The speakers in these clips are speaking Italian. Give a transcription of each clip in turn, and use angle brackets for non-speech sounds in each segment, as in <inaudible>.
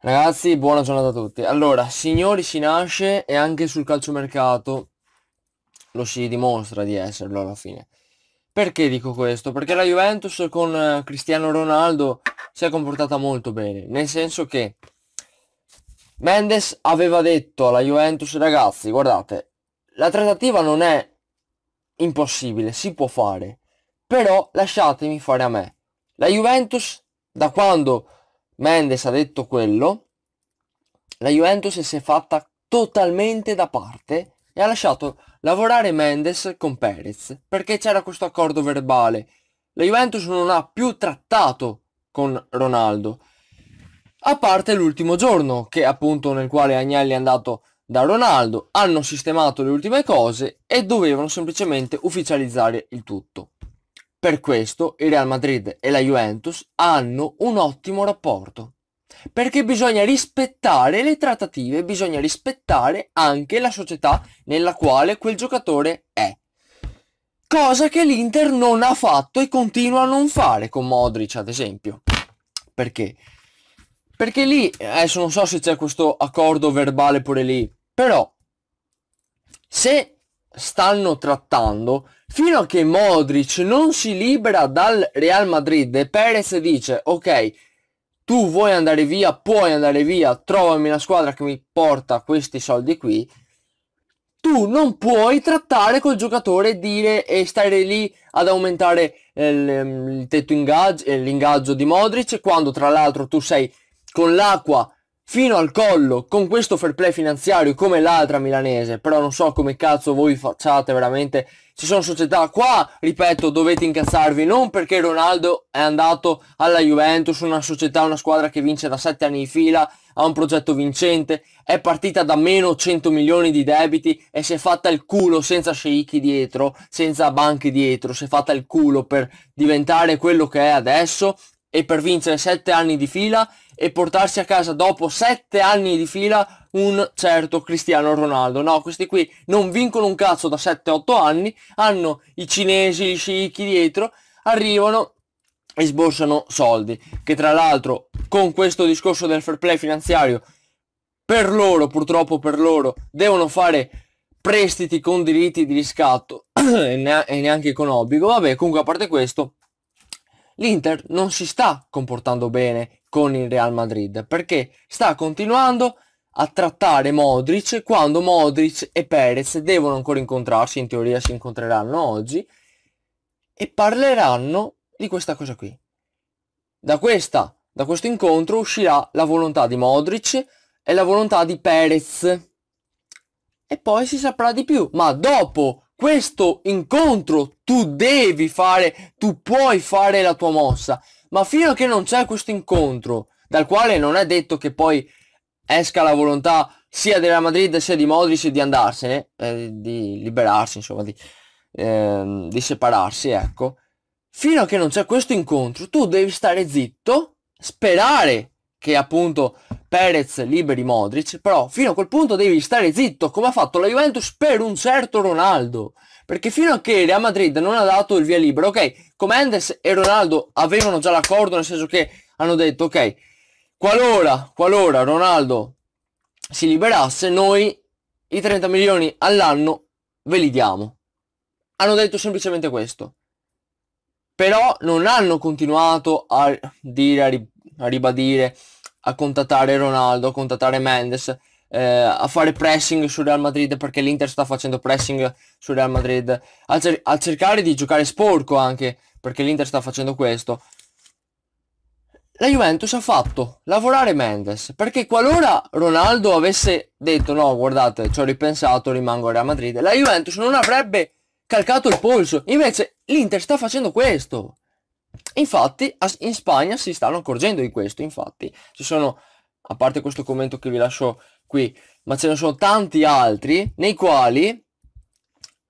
Ragazzi, buona giornata a tutti. Allora, signori si nasce e anche sul calciomercato lo si dimostra di esserlo alla fine. Perché dico questo? Perché la Juventus con eh, Cristiano Ronaldo si è comportata molto bene, nel senso che Mendes aveva detto alla Juventus, ragazzi, guardate, la trattativa non è impossibile, si può fare, però lasciatemi fare a me. La Juventus, da quando Mendes ha detto quello, la Juventus si è fatta totalmente da parte e ha lasciato lavorare Mendes con Perez perché c'era questo accordo verbale. La Juventus non ha più trattato con Ronaldo, a parte l'ultimo giorno che appunto nel quale Agnelli è andato da Ronaldo, hanno sistemato le ultime cose e dovevano semplicemente ufficializzare il tutto. Per questo il Real Madrid e la Juventus hanno un ottimo rapporto. Perché bisogna rispettare le trattative, bisogna rispettare anche la società nella quale quel giocatore è. Cosa che l'Inter non ha fatto e continua a non fare con Modric, ad esempio. Perché? Perché lì, adesso non so se c'è questo accordo verbale pure lì, però se stanno trattando, fino a che Modric non si libera dal Real Madrid e Perez dice ok, tu vuoi andare via, puoi andare via, trovami una squadra che mi porta questi soldi qui, tu non puoi trattare col giocatore e dire e stare lì ad aumentare eh, il tetto ingaggio, eh, l'ingaggio di Modric quando tra l'altro tu sei con l'acqua fino al collo con questo fair play finanziario come l'altra milanese, però non so come cazzo voi facciate veramente, ci sono società qua, ripeto, dovete incazzarvi, non perché Ronaldo è andato alla Juventus, una società, una squadra che vince da 7 anni di fila, ha un progetto vincente, è partita da meno 100 milioni di debiti e si è fatta il culo senza sceicchi dietro, senza banche dietro, si è fatta il culo per diventare quello che è adesso e per vincere 7 anni di fila e portarsi a casa dopo 7 anni di fila un certo Cristiano Ronaldo. No, questi qui non vincono un cazzo da 7-8 anni, hanno i cinesi, gli sciicchi dietro, arrivano e sborsano soldi, che tra l'altro con questo discorso del fair play finanziario, per loro, purtroppo per loro, devono fare prestiti con diritti di riscatto <clears throat> e neanche con obbligo. Vabbè, comunque a parte questo, l'Inter non si sta comportando bene con il Real Madrid perché sta continuando a trattare Modric quando Modric e Perez devono ancora incontrarsi, in teoria si incontreranno oggi, e parleranno di questa cosa qui. Da, questa, da questo incontro uscirà la volontà di Modric e la volontà di Perez. E poi si saprà di più, ma dopo questo incontro tu devi fare, tu puoi fare la tua mossa, ma fino a che non c'è questo incontro, dal quale non è detto che poi esca la volontà sia della Madrid sia di Modric di andarsene, eh, di liberarsi, insomma, di, ehm, di separarsi, ecco. Fino a che non c'è questo incontro, tu devi stare zitto, sperare che appunto Perez liberi Modric, però fino a quel punto devi stare zitto, come ha fatto la Juventus per un certo Ronaldo, perché fino a che Real Madrid non ha dato il via libera, ok, come Endes e Ronaldo avevano già l'accordo, nel senso che hanno detto, ok, qualora, qualora Ronaldo si liberasse, noi i 30 milioni all'anno ve li diamo. Hanno detto semplicemente questo però non hanno continuato a dire, a, ribadire, a contattare Ronaldo, a contattare Mendes, eh, a fare pressing sul Real Madrid perché l'Inter sta facendo pressing sul Real Madrid, a, cer- a cercare di giocare sporco anche perché l'Inter sta facendo questo. La Juventus ha fatto lavorare Mendes perché qualora Ronaldo avesse detto no guardate ci ho ripensato rimango a Real Madrid, la Juventus non avrebbe calcato il polso. Invece l'Inter sta facendo questo. Infatti in Spagna si stanno accorgendo di questo, infatti ci sono, a parte questo commento che vi lascio qui, ma ce ne sono tanti altri nei quali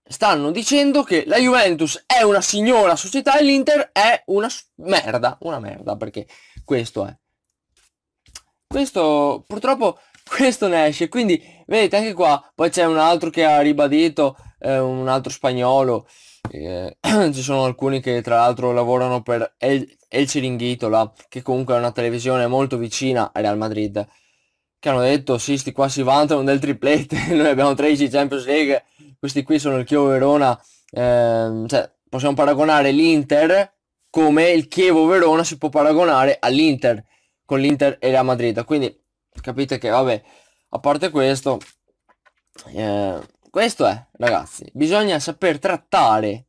stanno dicendo che la Juventus è una signora società e l'Inter è una merda, una merda, perché questo è. Questo, purtroppo, questo ne esce, quindi vedete anche qua, poi c'è un altro che ha ribadito, eh, un altro spagnolo, eh, <clears throat> ci sono alcuni che tra l'altro lavorano per El, El Ciringhitola, che comunque è una televisione molto vicina al Real Madrid, che hanno detto sì, sti qua si vantano del triplete, <laughs> noi abbiamo 13 Champions League, questi qui sono il Chievo Verona, eh, cioè, possiamo paragonare l'Inter come il Chievo Verona si può paragonare all'Inter, con l'Inter e Real Madrid. Quindi capite che vabbè, a parte questo... Eh, questo è, ragazzi, bisogna saper trattare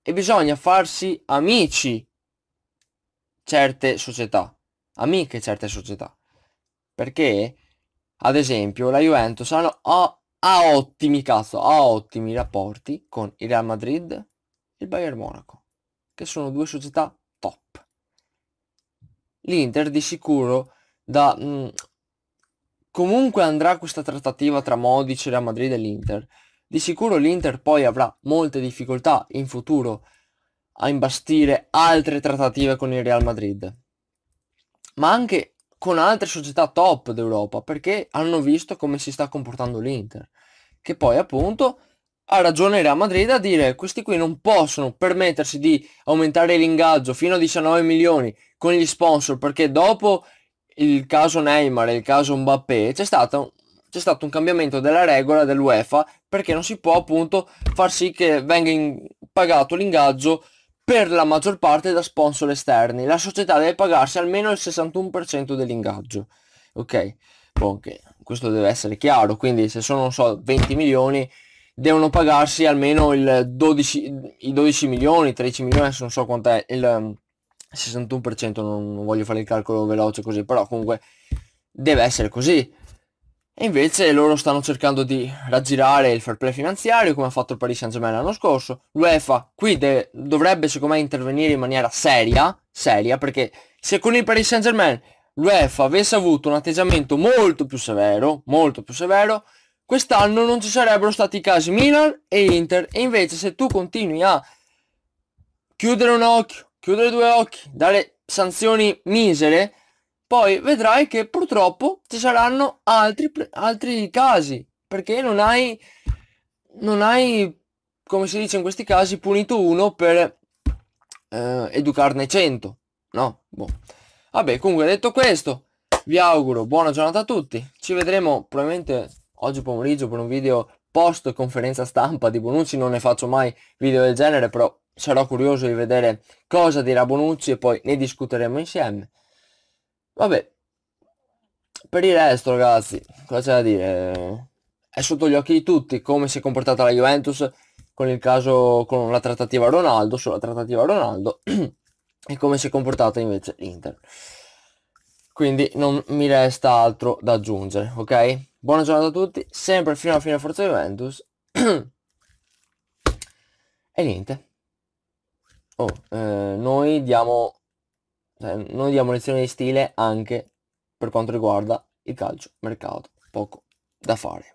e bisogna farsi amici certe società, amiche certe società. Perché, ad esempio, la Juventus ha, ha ottimi, cazzo, ha ottimi rapporti con il Real Madrid e il Bayern Monaco, che sono due società top. L'Inter di sicuro da... Mh, mm, comunque andrà questa trattativa tra Modic, Real Madrid e l'Inter di sicuro l'Inter poi avrà molte difficoltà in futuro a imbastire altre trattative con il Real Madrid, ma anche con altre società top d'Europa, perché hanno visto come si sta comportando l'Inter, che poi appunto ha ragione il Real Madrid a dire questi qui non possono permettersi di aumentare l'ingaggio fino a 19 milioni con gli sponsor, perché dopo il caso Neymar e il caso Mbappé c'è stata c'è stato un cambiamento della regola dell'UEFA perché non si può appunto far sì che venga in... pagato l'ingaggio per la maggior parte da sponsor esterni. La società deve pagarsi almeno il 61% dell'ingaggio. Ok, bon, okay. questo deve essere chiaro, quindi se sono, non so, 20 milioni devono pagarsi almeno il 12, i 12 milioni, 13 milioni, non so quant'è il 61%, um, non, non voglio fare il calcolo veloce così, però comunque deve essere così. E invece loro stanno cercando di raggirare il fair play finanziario come ha fatto il Paris Saint Germain l'anno scorso. L'UEFA qui de- dovrebbe secondo me intervenire in maniera seria, seria, perché se con il Paris Saint Germain l'UEFA avesse avuto un atteggiamento molto più severo, molto più severo, quest'anno non ci sarebbero stati i casi Milan e Inter. E invece se tu continui a chiudere un occhio, chiudere due occhi, dare sanzioni misere, poi vedrai che purtroppo ci saranno altri, altri casi, perché non hai, non hai, come si dice in questi casi, punito uno per eh, educarne 100, no? Boh. Vabbè, comunque detto questo, vi auguro buona giornata a tutti, ci vedremo probabilmente oggi pomeriggio per un video post conferenza stampa di Bonucci, non ne faccio mai video del genere, però sarò curioso di vedere cosa dirà Bonucci e poi ne discuteremo insieme. Vabbè, per il resto ragazzi, cosa c'è da dire? È sotto gli occhi di tutti come si è comportata la Juventus con il caso, con la trattativa Ronaldo, sulla trattativa Ronaldo, <clears throat> e come si è comportata invece l'Inter. Quindi non mi resta altro da aggiungere, ok? Buona giornata a tutti, sempre fino alla fine Forza Juventus. <clears throat> e niente. Oh, eh, noi diamo eh, noi diamo lezioni di stile anche per quanto riguarda il calcio mercato. Poco da fare.